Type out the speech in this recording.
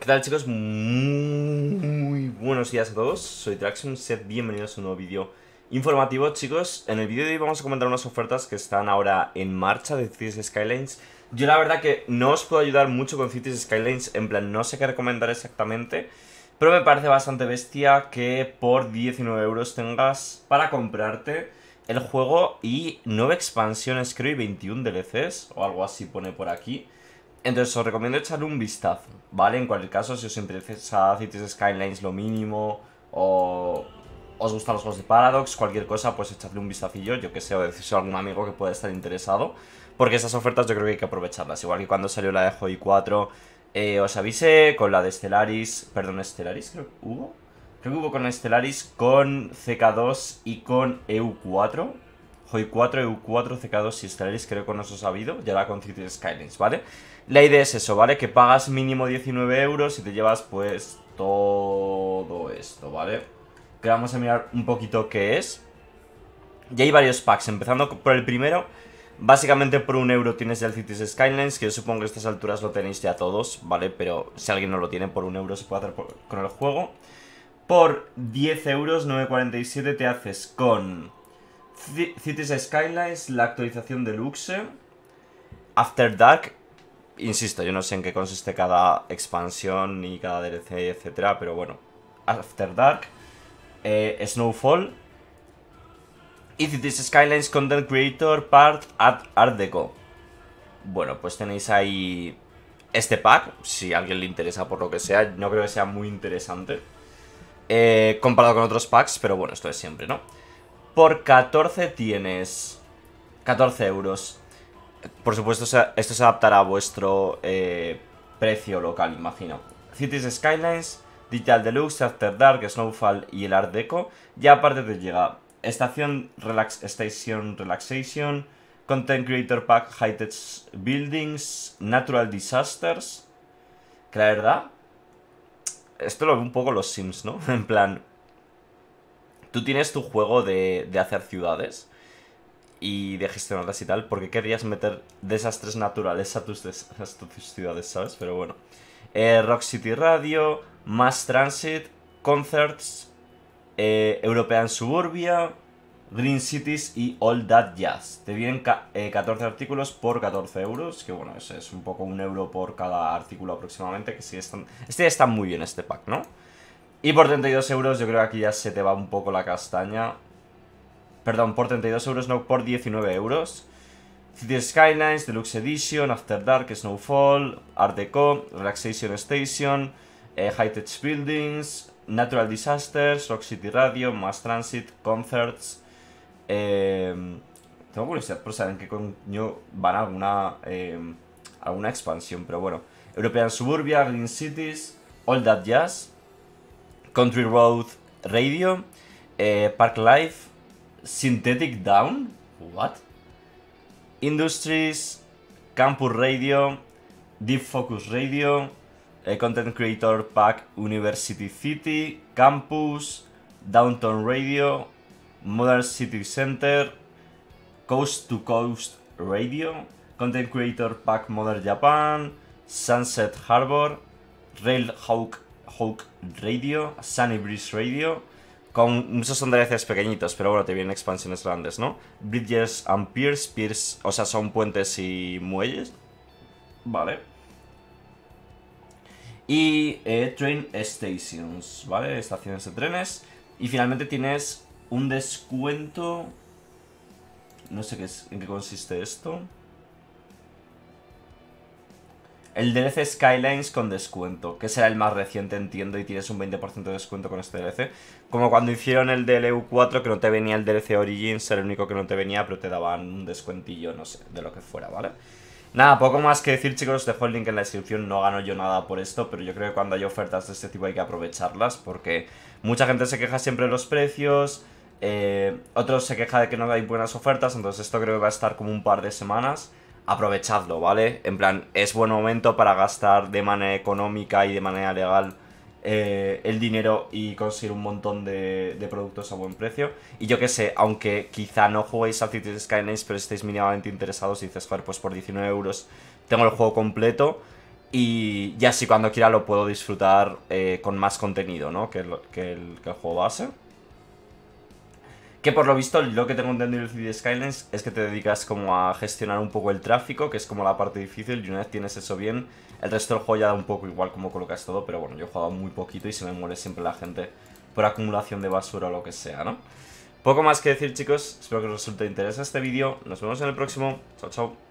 ¿Qué tal chicos? Muy buenos días a todos, soy Traxxon, Set bienvenidos a un nuevo vídeo informativo chicos En el vídeo de hoy vamos a comentar unas ofertas que están ahora en marcha de Cities Skylines Yo la verdad que no os puedo ayudar mucho con Cities Skylines, en plan no sé qué recomendar exactamente Pero me parece bastante bestia que por 19 euros tengas para comprarte el juego y 9 expansiones creo y 21 DLCs o algo así pone por aquí entonces os recomiendo echarle un vistazo, ¿vale? En cualquier caso, si os interesa Cities Skylines lo mínimo o os gustan los juegos de Paradox, cualquier cosa, pues echadle un vistacillo, yo que sé, o decís a algún amigo que pueda estar interesado, porque esas ofertas yo creo que hay que aprovecharlas. Igual que cuando salió la de Joy 4, eh, os avisé con la de Stellaris, perdón, Stellaris creo que hubo, creo que hubo con Stellaris, con CK2 y con EU4, Joy 4, EU4, CK2 y Stellaris, creo que no os ha sabido, ya la con Cities Skylines, ¿vale? La idea es eso, ¿vale? Que pagas mínimo 19 euros y te llevas, pues, todo esto, ¿vale? Que vamos a mirar un poquito qué es. Y hay varios packs, empezando por el primero. Básicamente por un euro tienes ya el Cities Skylines, que yo supongo que a estas alturas lo tenéis ya todos, ¿vale? Pero si alguien no lo tiene, por un euro se puede hacer con el juego. Por 10 euros, 9.47, te haces con Cities Skylines, la actualización de Luxe. After Dark, insisto, yo no sé en qué consiste cada expansión ni cada DLC, etcétera, pero bueno. After Dark, eh, Snowfall y Cities Skylines Content Creator Part at Art Deco. Bueno, pues tenéis ahí este pack, si a alguien le interesa por lo que sea, no creo que sea muy interesante. Eh, comparado con otros packs, pero bueno, esto es siempre, ¿no? por 14 tienes 14 euros. Por supuesto, esto se adaptará a vuestro eh, precio local, imagino. Cities Skylines, Digital Deluxe, After Dark, Snowfall y el Art Deco. Ya aparte te llega Estación Relax, Station Relaxation, Content Creator Pack, High Buildings, Natural Disasters. Que la verdad, esto lo ve un poco los Sims, ¿no? en plan, Tú tienes tu juego de, de hacer ciudades y de gestionarlas y tal, porque querrías meter desastres naturales a tus, ciudades, ¿sabes? Pero bueno. Eh, Rock City Radio, Mass Transit, Concerts, eh, European Suburbia, Green Cities y All That Jazz. Te vienen 14 eh, artículos por 14 euros, que bueno, eso es un poco un euro por cada artículo aproximadamente, que sí están... Este ya está muy bien este pack, ¿no? Y por 32 euros yo creo que aquí ya se te va un poco la castaña. Perdón, por 32 euros, no, por 19 euros. City Skylines, Deluxe Edition, After Dark, Snowfall, Art Deco, Relaxation Station, eh, High Tech Buildings, Natural Disasters, Rock City Radio, Mass Transit, Concerts. Eh, tengo curiosidad por saber en qué coño van a alguna, em, alguna expansión, pero bueno. European Suburbia, Green Cities, All That Jazz, Country Road Radio, eh, Park Life, Synthetic Down, what? Industries, Campus Radio, Deep Focus Radio, eh, Content Creator Pack University City, Campus, Downtown Radio, Modern City Center, Coast to Coast Radio, Content Creator Pack Modern Japan, Sunset Harbor, Railhawk Hawk Radio, Sunny Bridge Radio, con muchos veces pequeñitos, pero bueno, te vienen expansiones grandes, ¿no? Bridges and Piers, Piers, o sea, son puentes y muelles. Vale. Y eh, Train Stations, ¿vale? Estaciones de trenes. Y finalmente tienes un descuento... No sé en qué consiste esto. El DLC Skylines con descuento, que será el más reciente, entiendo, y tienes un 20% de descuento con este DLC. Como cuando hicieron el DLU4, que no te venía el DLC Origins, era el único que no te venía, pero te daban un descuentillo, no sé, de lo que fuera, ¿vale? Nada, poco más que decir, chicos, os dejo el link en la descripción, no gano yo nada por esto, pero yo creo que cuando hay ofertas de este tipo hay que aprovecharlas, porque mucha gente se queja siempre de los precios, eh, otros se queja de que no hay buenas ofertas, entonces esto creo que va a estar como un par de semanas aprovechadlo, ¿vale? En plan, es buen momento para gastar de manera económica y de manera legal eh, el dinero y conseguir un montón de, productos a buen precio. Y yo que sé, aunque quizá no juguéis a Cities Skylines, pero estéis mínimamente interesados y dices, joder, pues por 19 euros tengo el juego completo y ya si cuando quiera lo puedo disfrutar eh, con más contenido, ¿no? Que que el, que el juego base. Que por lo visto, lo que tengo entendido de City Skylines es que te dedicas como a gestionar un poco el tráfico, que es como la parte difícil, y una tienes eso bien, el resto del juego ya da un poco igual como colocas todo, pero bueno, yo he jugado muy poquito y se me muere siempre la gente por acumulación de basura o lo que sea, ¿no? Poco más que decir, chicos, espero que os resulte interesante este vídeo, nos vemos en el próximo, chao, chao.